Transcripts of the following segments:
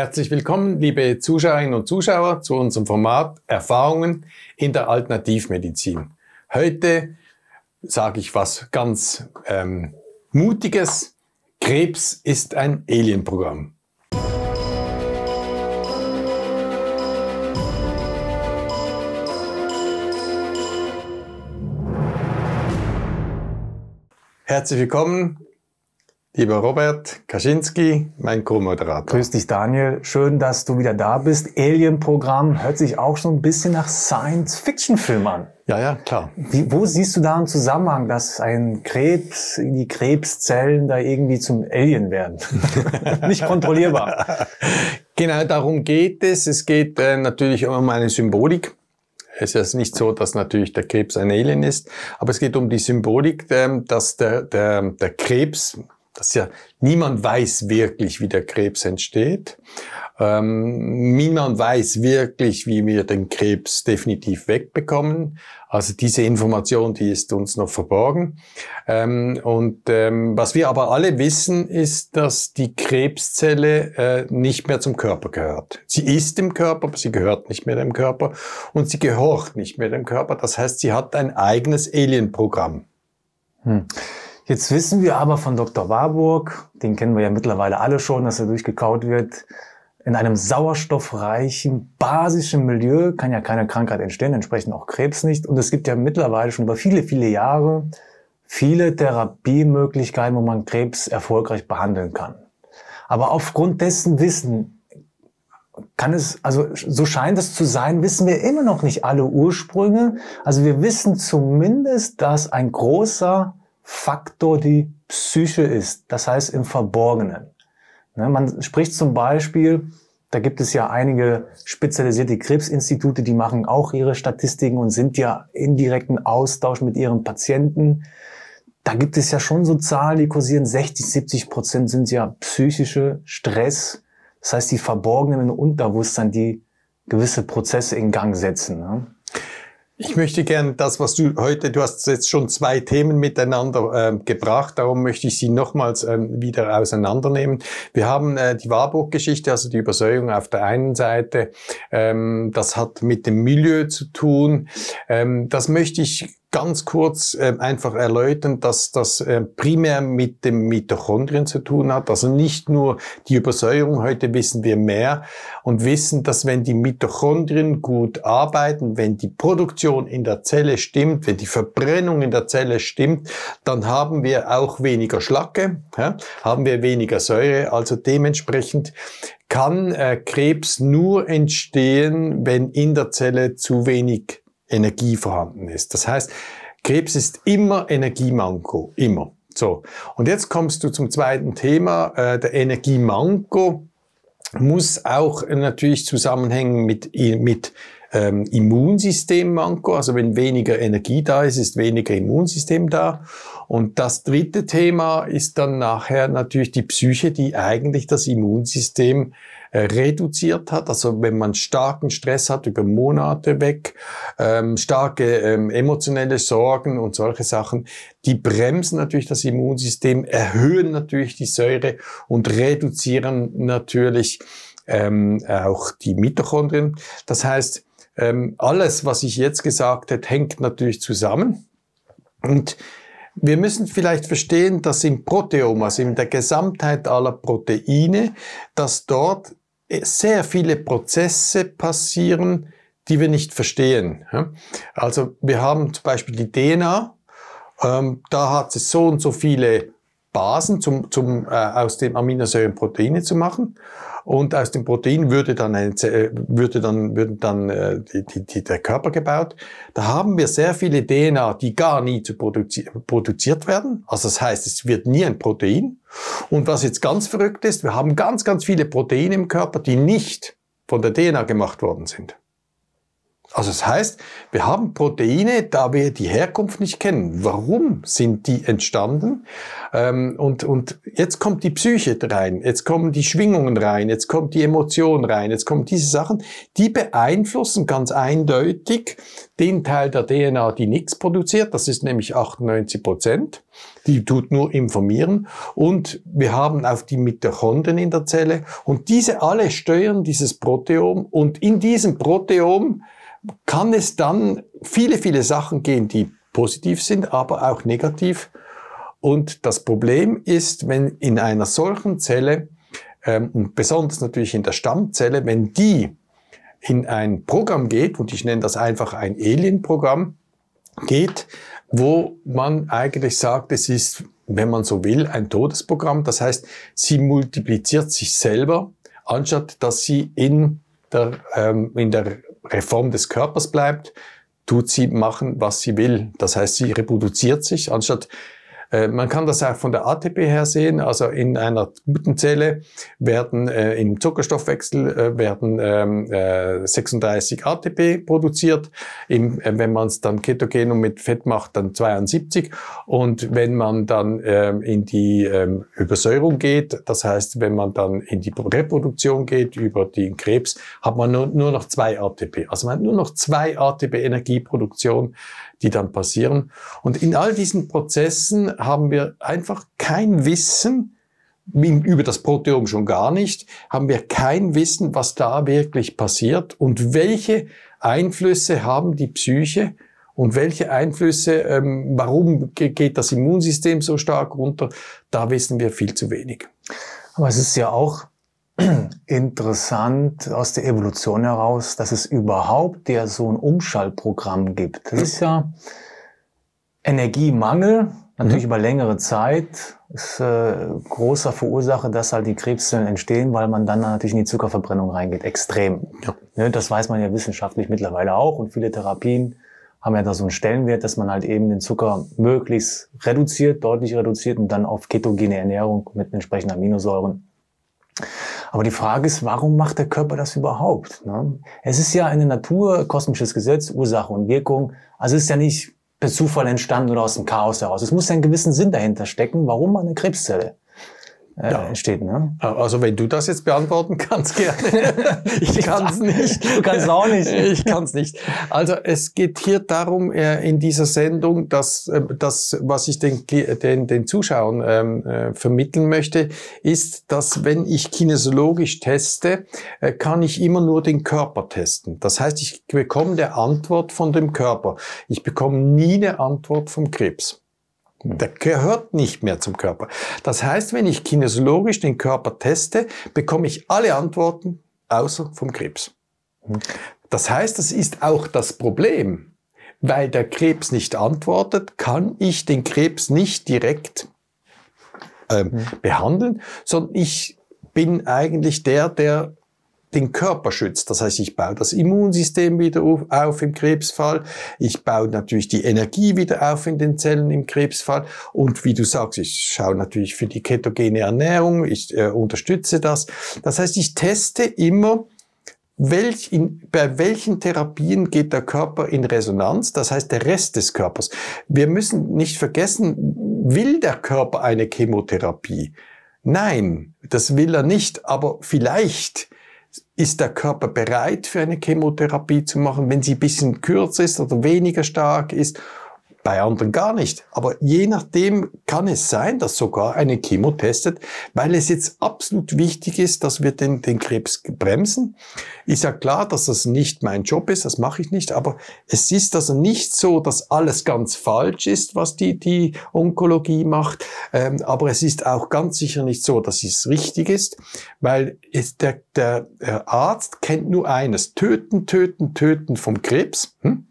Herzlich willkommen, liebe Zuschauerinnen und Zuschauer, zu unserem Format Erfahrungen in der Alternativmedizin. Heute sage ich was ganz ähm, Mutiges. Krebs ist ein Alienprogramm. Herzlich willkommen, Lieber Robert Kaczynski, mein Co-Moderator. Grüß dich, Daniel. Schön, dass du wieder da bist. Alien-Programm hört sich auch schon ein bisschen nach Science-Fiction-Film an. Ja, ja, klar. Wie, wo siehst du da einen Zusammenhang, dass ein Krebs, die Krebszellen da irgendwie zum Alien werden? Nicht kontrollierbar. Genau, darum geht es. Es geht äh, natürlich um eine Symbolik. Es ist nicht so, dass natürlich der Krebs ein Alien ist, aber es geht um die Symbolik, ähm, dass der, der, der Krebs dass ja niemand weiß wirklich, wie der Krebs entsteht. Ähm, niemand weiß wirklich, wie wir den Krebs definitiv wegbekommen. Also diese Information, die ist uns noch verborgen. Ähm, und ähm, was wir aber alle wissen, ist, dass die Krebszelle äh, nicht mehr zum Körper gehört. Sie ist im Körper, aber sie gehört nicht mehr dem Körper und sie gehorcht nicht mehr dem Körper. Das heißt, sie hat ein eigenes Alien-Programm. Hm. Jetzt wissen wir aber von Dr. Warburg, den kennen wir ja mittlerweile alle schon, dass er durchgekaut wird. In einem sauerstoffreichen, basischen Milieu kann ja keine Krankheit entstehen, entsprechend auch Krebs nicht. Und es gibt ja mittlerweile schon über viele, viele Jahre viele Therapiemöglichkeiten, wo man Krebs erfolgreich behandeln kann. Aber aufgrund dessen Wissen kann es, also so scheint es zu sein, wissen wir immer noch nicht alle Ursprünge. Also wir wissen zumindest, dass ein großer Faktor die Psyche ist, das heißt im Verborgenen. Ne, man spricht zum Beispiel, da gibt es ja einige spezialisierte Krebsinstitute, die machen auch ihre Statistiken und sind ja in direkten Austausch mit ihren Patienten. Da gibt es ja schon so Zahlen, die kursieren. 60, 70 Prozent sind ja psychische Stress. Das heißt, die Verborgenen im Unterbewusstsein, die gewisse Prozesse in Gang setzen. Ne? Ich möchte gern das, was du heute, du hast jetzt schon zwei Themen miteinander äh, gebracht, darum möchte ich sie nochmals äh, wieder auseinandernehmen. Wir haben äh, die Warburg-Geschichte, also die Übersäuerung auf der einen Seite, ähm, das hat mit dem Milieu zu tun. Ähm, das möchte ich ganz kurz äh, einfach erläutern, dass das äh, primär mit dem Mitochondrien zu tun hat. Also nicht nur die Übersäuerung, heute wissen wir mehr und wissen, dass wenn die Mitochondrien gut arbeiten, wenn die Produktion in der Zelle stimmt, wenn die Verbrennung in der Zelle stimmt, dann haben wir auch weniger Schlacke, ja, haben wir weniger Säure. Also dementsprechend kann äh, Krebs nur entstehen, wenn in der Zelle zu wenig Energie vorhanden ist. Das heißt, Krebs ist immer Energiemanko, immer. So, und jetzt kommst du zum zweiten Thema, äh, der Energiemanko muss auch natürlich zusammenhängen mit, mit ähm, Immunsystemmanko, also wenn weniger Energie da ist, ist weniger Immunsystem da. Und das dritte Thema ist dann nachher natürlich die Psyche, die eigentlich das Immunsystem äh, reduziert hat. Also wenn man starken Stress hat über Monate weg, ähm, starke ähm, emotionelle Sorgen und solche Sachen, die bremsen natürlich das Immunsystem, erhöhen natürlich die Säure und reduzieren natürlich ähm, auch die Mitochondrien. Das heißt, ähm, alles, was ich jetzt gesagt habe, hängt natürlich zusammen. Und wir müssen vielleicht verstehen, dass im Proteom, also in der Gesamtheit aller Proteine, dass dort sehr viele Prozesse passieren, die wir nicht verstehen. Also wir haben zum Beispiel die DNA, ähm, da hat es so und so viele Basen, zum, zum, äh, aus dem Aminosäuren Proteine zu machen. Und aus dem Protein würde dann, ein, äh, würde dann, würde dann äh, die, die, die, der Körper gebaut. Da haben wir sehr viele DNA, die gar nie zu produzi produziert werden. Also das heißt, es wird nie ein Protein. Und was jetzt ganz verrückt ist, wir haben ganz, ganz viele Proteine im Körper, die nicht von der DNA gemacht worden sind. Also das heißt, wir haben Proteine, da wir die Herkunft nicht kennen. Warum sind die entstanden? Ähm, und, und jetzt kommt die Psyche rein, jetzt kommen die Schwingungen rein, jetzt kommt die Emotion rein, jetzt kommen diese Sachen, die beeinflussen ganz eindeutig den Teil der DNA, die nichts produziert, das ist nämlich 98 Prozent, die tut nur informieren. Und wir haben auf die Mitochondrien in der Zelle und diese alle steuern dieses Proteom und in diesem Proteom kann es dann viele, viele Sachen gehen, die positiv sind, aber auch negativ. Und das Problem ist, wenn in einer solchen Zelle, ähm, besonders natürlich in der Stammzelle, wenn die in ein Programm geht, und ich nenne das einfach ein Alien-Programm, geht, wo man eigentlich sagt, es ist, wenn man so will, ein Todesprogramm. Das heißt, sie multipliziert sich selber, anstatt dass sie in der, ähm, in der Reform des Körpers bleibt, tut sie machen, was sie will. Das heißt, sie reproduziert sich, anstatt äh, man kann das auch von der ATP her sehen. Also in einer guten Zelle werden äh, im Zuckerstoffwechsel äh, werden ähm, äh, 36 ATP produziert. Im, äh, wenn man es dann ketogen und mit Fett macht, dann 72. Und wenn man dann ähm, in die ähm, Übersäuerung geht, das heißt, wenn man dann in die Reproduktion geht über den Krebs, hat man nur, nur noch zwei ATP. Also man hat nur noch zwei ATP Energieproduktion, die dann passieren. Und in all diesen Prozessen haben wir einfach kein Wissen, über das Proteom schon gar nicht, haben wir kein Wissen, was da wirklich passiert und welche Einflüsse haben die Psyche und welche Einflüsse, ähm, warum geht das Immunsystem so stark runter, da wissen wir viel zu wenig. Aber es ist ja auch interessant aus der Evolution heraus, dass es überhaupt ja so ein Umschaltprogramm gibt. Das ist ja Energiemangel, Natürlich mhm. über längere Zeit ist äh, großer Verursacher, dass halt die Krebszellen entstehen, weil man dann natürlich in die Zuckerverbrennung reingeht. Extrem. Ja. Ne, das weiß man ja wissenschaftlich mittlerweile auch und viele Therapien haben ja da so einen Stellenwert, dass man halt eben den Zucker möglichst reduziert, deutlich reduziert und dann auf ketogene Ernährung mit entsprechenden Aminosäuren. Aber die Frage ist, warum macht der Körper das überhaupt? Ne? Es ist ja in der Natur kosmisches Gesetz, Ursache und Wirkung. Also es ist ja nicht per Zufall entstanden oder aus dem Chaos heraus. Es muss ja einen gewissen Sinn dahinter stecken, warum eine Krebszelle äh, ja. entsteht. Ne? Also wenn du das jetzt beantworten kannst, gerne. ich kann es nicht. Du kannst auch nicht. ich kann es nicht. Also es geht hier darum äh, in dieser Sendung, dass äh, das, was ich den, den, den Zuschauern ähm, äh, vermitteln möchte, ist, dass wenn ich kinesiologisch teste, äh, kann ich immer nur den Körper testen. Das heißt, ich bekomme eine Antwort von dem Körper. Ich bekomme nie eine Antwort vom Krebs. Der gehört nicht mehr zum Körper. Das heißt, wenn ich kinesiologisch den Körper teste, bekomme ich alle Antworten außer vom Krebs. Hm. Das heißt, das ist auch das Problem. Weil der Krebs nicht antwortet, kann ich den Krebs nicht direkt ähm, mhm. behandeln, sondern ich bin eigentlich der, der den Körper schützt. Das heißt, ich baue das Immunsystem wieder auf, im Krebsfall. Ich baue natürlich die Energie wieder auf in den Zellen im Krebsfall. Und wie du sagst, ich schaue natürlich für die ketogene Ernährung. Ich äh, unterstütze das. Das heißt, ich teste immer, welch in, bei welchen Therapien geht der Körper in Resonanz, das heißt der Rest des Körpers. Wir müssen nicht vergessen, will der Körper eine Chemotherapie? Nein, das will er nicht, aber vielleicht ist der Körper bereit für eine Chemotherapie zu machen, wenn sie ein bisschen kürzer ist oder weniger stark ist bei anderen gar nicht. Aber je nachdem kann es sein, dass sogar eine Chemo testet, weil es jetzt absolut wichtig ist, dass wir den, den Krebs bremsen. Ist ja klar, dass das nicht mein Job ist, das mache ich nicht, aber es ist also nicht so, dass alles ganz falsch ist, was die, die Onkologie macht, ähm, aber es ist auch ganz sicher nicht so, dass es richtig ist, weil es, der, der äh, Arzt kennt nur eines, töten, töten, töten vom Krebs. Hm?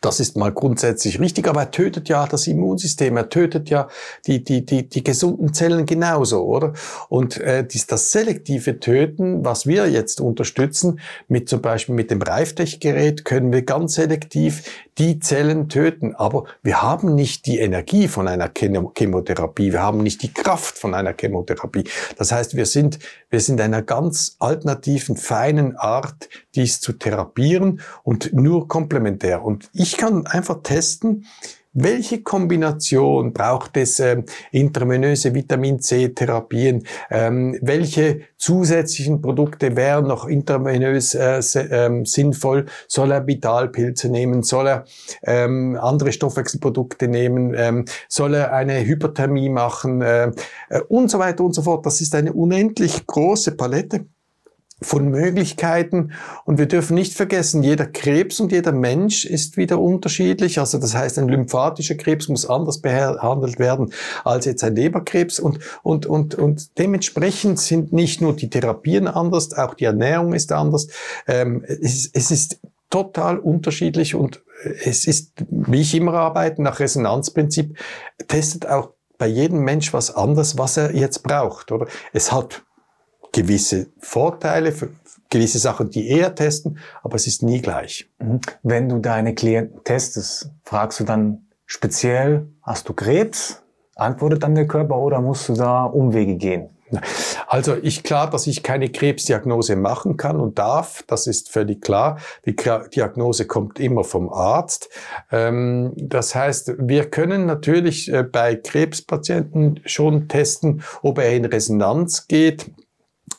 Das ist mal grundsätzlich richtig, aber er tötet ja das Immunsystem, er tötet ja die, die, die, die gesunden Zellen genauso, oder? Und äh, dies, das selektive Töten, was wir jetzt unterstützen, mit zum Beispiel mit dem Reiftech-Gerät, können wir ganz selektiv die Zellen töten. Aber wir haben nicht die Energie von einer Chemotherapie, wir haben nicht die Kraft von einer Chemotherapie. Das heißt, wir sind, wir sind einer ganz alternativen, feinen Art, dies zu therapieren und nur komplementär. Und ich kann einfach testen, welche Kombination braucht es ähm, intravenöse Vitamin C-Therapien? Ähm, welche zusätzlichen Produkte wären noch intravenös äh, ähm, sinnvoll? Soll er Vitalpilze nehmen? Soll er ähm, andere Stoffwechselprodukte nehmen? Ähm, soll er eine Hyperthermie machen? Ähm, äh, und so weiter und so fort. Das ist eine unendlich große Palette von Möglichkeiten. Und wir dürfen nicht vergessen, jeder Krebs und jeder Mensch ist wieder unterschiedlich. Also das heißt, ein lymphatischer Krebs muss anders behandelt werden als jetzt ein Leberkrebs. Und, und, und, und dementsprechend sind nicht nur die Therapien anders, auch die Ernährung ist anders. Ähm, es, es ist total unterschiedlich und es ist, wie ich immer arbeite, nach Resonanzprinzip, testet auch bei jedem Mensch was anders, was er jetzt braucht, oder? Es hat gewisse Vorteile, für gewisse Sachen, die eher testen, aber es ist nie gleich. Mhm. Wenn du deine Klienten testest, fragst du dann speziell, hast du Krebs? Antwortet dann der Körper oder musst du da Umwege gehen? Also ich klar, dass ich keine Krebsdiagnose machen kann und darf, das ist völlig klar. Die Diagnose kommt immer vom Arzt. Ähm, das heißt, wir können natürlich äh, bei Krebspatienten schon testen, ob er in Resonanz geht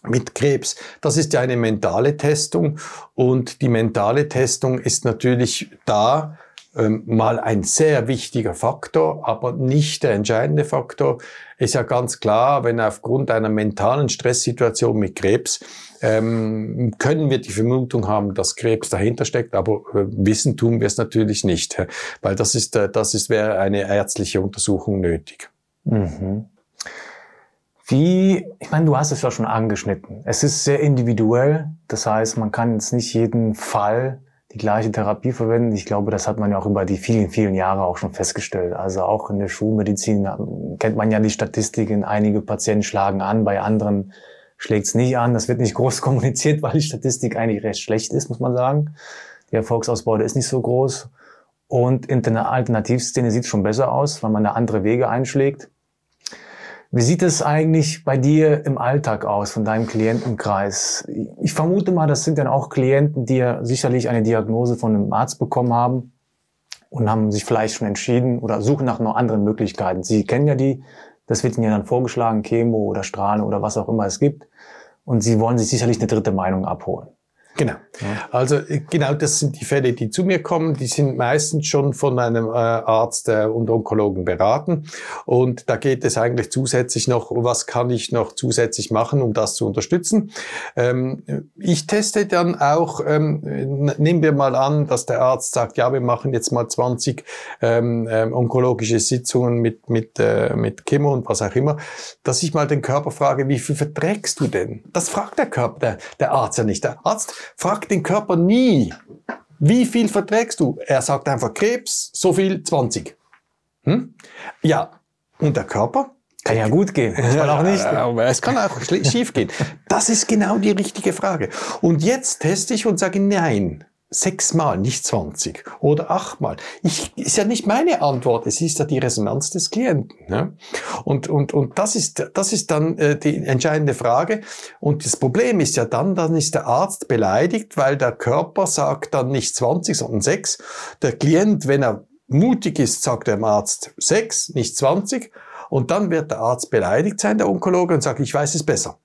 mit Krebs. Das ist ja eine mentale Testung und die mentale Testung ist natürlich da ähm, mal ein sehr wichtiger Faktor, aber nicht der entscheidende Faktor. Ist ja ganz klar, wenn aufgrund einer mentalen Stresssituation mit Krebs ähm, können wir die Vermutung haben, dass Krebs dahinter steckt, aber äh, wissen tun wir es natürlich nicht, weil das ist, äh, das ist, wäre eine ärztliche Untersuchung nötig. Mhm. Wie, ich meine, du hast es ja schon angeschnitten. Es ist sehr individuell. Das heißt, man kann jetzt nicht jeden Fall die gleiche Therapie verwenden. Ich glaube, das hat man ja auch über die vielen, vielen Jahre auch schon festgestellt. Also auch in der Schulmedizin ähm, kennt man ja die Statistiken. Einige Patienten schlagen an, bei anderen schlägt es nicht an. Das wird nicht groß kommuniziert, weil die Statistik eigentlich recht schlecht ist, muss man sagen. Die Erfolgsausbeute ist nicht so groß. Und in der Alternativszene sieht es schon besser aus, weil man da andere Wege einschlägt. Wie sieht es eigentlich bei dir im Alltag aus, von deinem Klientenkreis? Ich vermute mal, das sind dann auch Klienten, die ja sicherlich eine Diagnose von einem Arzt bekommen haben und haben sich vielleicht schon entschieden oder suchen nach noch anderen Möglichkeiten. Sie kennen ja die, das wird ihnen ja dann vorgeschlagen, Chemo oder Strahle oder was auch immer es gibt. Und sie wollen sich sicherlich eine dritte Meinung abholen. Genau. Also genau das sind die Fälle, die zu mir kommen. Die sind meistens schon von einem äh, Arzt äh, und Onkologen beraten. Und da geht es eigentlich zusätzlich noch, was kann ich noch zusätzlich machen, um das zu unterstützen. Ähm, ich teste dann auch, ähm, nehmen wir mal an, dass der Arzt sagt, ja, wir machen jetzt mal 20 ähm, ähm, onkologische Sitzungen mit, mit, äh, mit Chemo und was auch immer, dass ich mal den Körper frage, wie viel verträgst du denn? Das fragt der Körper, der, der Arzt ja nicht. Der Arzt Frag den Körper nie, wie viel verträgst du? Er sagt einfach Krebs, so viel 20. Hm? Ja, und der Körper? Kann ja gut gehen. Das kann auch nicht. Aber es kann auch schief gehen. Das ist genau die richtige Frage. Und jetzt teste ich und sage nein sechsmal, nicht 20 oder achtmal. Ich, ist ja nicht meine Antwort, es ist ja die Resonanz des Klienten. Ne? Und, und, und das, ist, das ist dann äh, die entscheidende Frage. Und das Problem ist ja dann, dann ist der Arzt beleidigt, weil der Körper sagt dann nicht 20, sondern 6. Der Klient, wenn er mutig ist, sagt dem Arzt 6, nicht 20. Und dann wird der Arzt beleidigt sein, der Onkologe, und sagt, ich weiß es besser.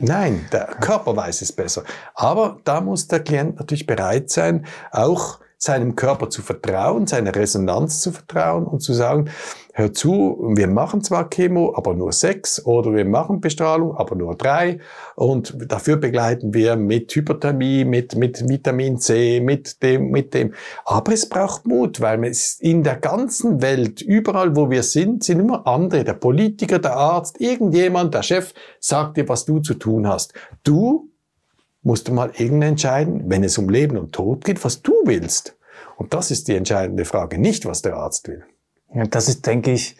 Nein, der ah. Körper weiß es besser. Aber da muss der Klient natürlich bereit sein, auch seinem Körper zu vertrauen, seiner Resonanz zu vertrauen und zu sagen, hör zu, wir machen zwar Chemo, aber nur sechs oder wir machen Bestrahlung, aber nur drei und dafür begleiten wir mit Hyperthermie, mit, mit Vitamin C, mit dem, mit dem. Aber es braucht Mut, weil es in der ganzen Welt, überall wo wir sind, sind immer andere, der Politiker, der Arzt, irgendjemand, der Chef sagt dir, was du zu tun hast. Du musst du mal irgendeinen entscheiden, wenn es um Leben und Tod geht, was du willst. Und das ist die entscheidende Frage, nicht was der Arzt will. Ja, das ist, denke ich,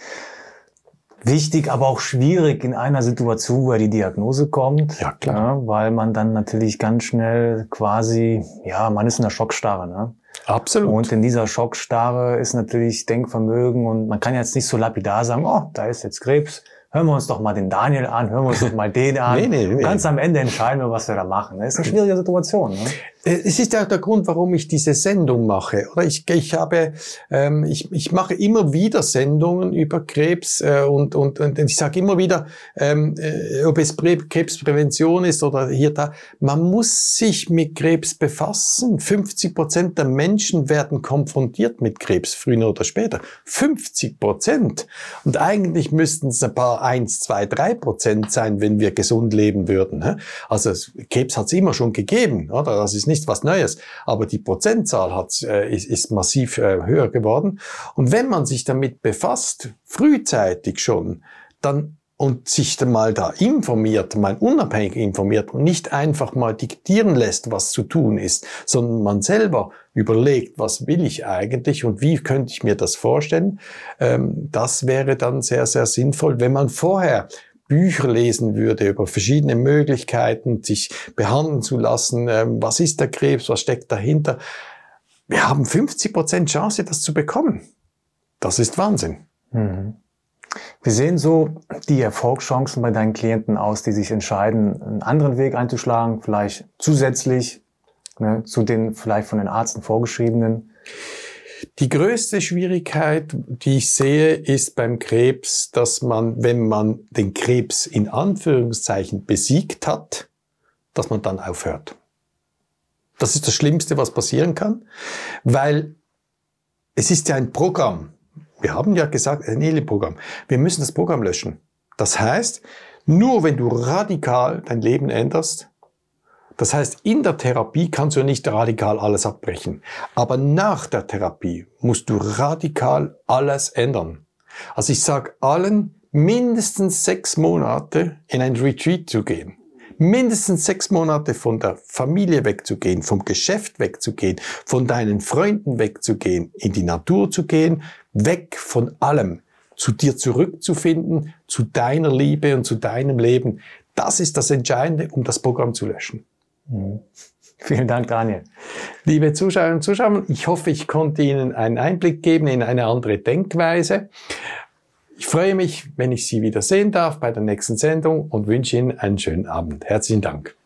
wichtig, aber auch schwierig in einer Situation, wo ja die Diagnose kommt. Ja, klar. Ja, weil man dann natürlich ganz schnell quasi, ja, man ist in der Schockstarre. Ne? Absolut. Und in dieser Schockstarre ist natürlich Denkvermögen und man kann jetzt nicht so lapidar sagen, oh, da ist jetzt Krebs hören wir uns doch mal den Daniel an, hören wir uns doch mal den an. nee, nee, nee. ganz am Ende entscheiden wir, was wir da machen. Das ist eine schwierige Situation. Ne? Äh, es ist ja der Grund, warum ich diese Sendung mache. Oder ich, ich habe, ähm, ich, ich mache immer wieder Sendungen über Krebs äh, und, und, und ich sage immer wieder, ähm, äh, ob es Krebsprävention ist oder hier da. Man muss sich mit Krebs befassen. 50 Prozent der Menschen werden konfrontiert mit Krebs früher oder später. 50 Prozent. Und eigentlich müssten es ein paar 1, 2, 3 Prozent sein, wenn wir gesund leben würden. Also Krebs hat es immer schon gegeben. Oder das ist nicht nicht was Neues, aber die Prozentzahl hat, äh, ist, ist, massiv äh, höher geworden. Und wenn man sich damit befasst, frühzeitig schon, dann und sich dann mal da informiert, mal unabhängig informiert und nicht einfach mal diktieren lässt, was zu tun ist, sondern man selber überlegt, was will ich eigentlich und wie könnte ich mir das vorstellen, ähm, das wäre dann sehr, sehr sinnvoll, wenn man vorher Bücher lesen würde über verschiedene Möglichkeiten, sich behandeln zu lassen, ähm, was ist der Krebs, was steckt dahinter, wir haben 50% Prozent Chance, das zu bekommen. Das ist Wahnsinn. Mhm. Wie sehen so die Erfolgschancen bei deinen Klienten aus, die sich entscheiden, einen anderen Weg einzuschlagen, vielleicht zusätzlich ne, zu den vielleicht von den Arzten vorgeschriebenen? Die größte Schwierigkeit, die ich sehe, ist beim Krebs, dass man, wenn man den Krebs in Anführungszeichen besiegt hat, dass man dann aufhört. Das ist das Schlimmste, was passieren kann, weil es ist ja ein Programm. Wir haben ja gesagt, ein ELE-Programm. Wir müssen das Programm löschen. Das heißt, nur wenn du radikal dein Leben änderst, das heißt, in der Therapie kannst du nicht radikal alles abbrechen. Aber nach der Therapie musst du radikal alles ändern. Also ich sage allen, mindestens sechs Monate in ein Retreat zu gehen. Mindestens sechs Monate von der Familie wegzugehen, vom Geschäft wegzugehen, von deinen Freunden wegzugehen, in die Natur zu gehen, weg von allem, zu dir zurückzufinden, zu deiner Liebe und zu deinem Leben. Das ist das Entscheidende, um das Programm zu löschen. Mhm. Vielen Dank, Daniel. Liebe Zuschauerinnen und Zuschauer, ich hoffe, ich konnte Ihnen einen Einblick geben in eine andere Denkweise. Ich freue mich, wenn ich Sie wieder sehen darf bei der nächsten Sendung und wünsche Ihnen einen schönen Abend. Herzlichen Dank.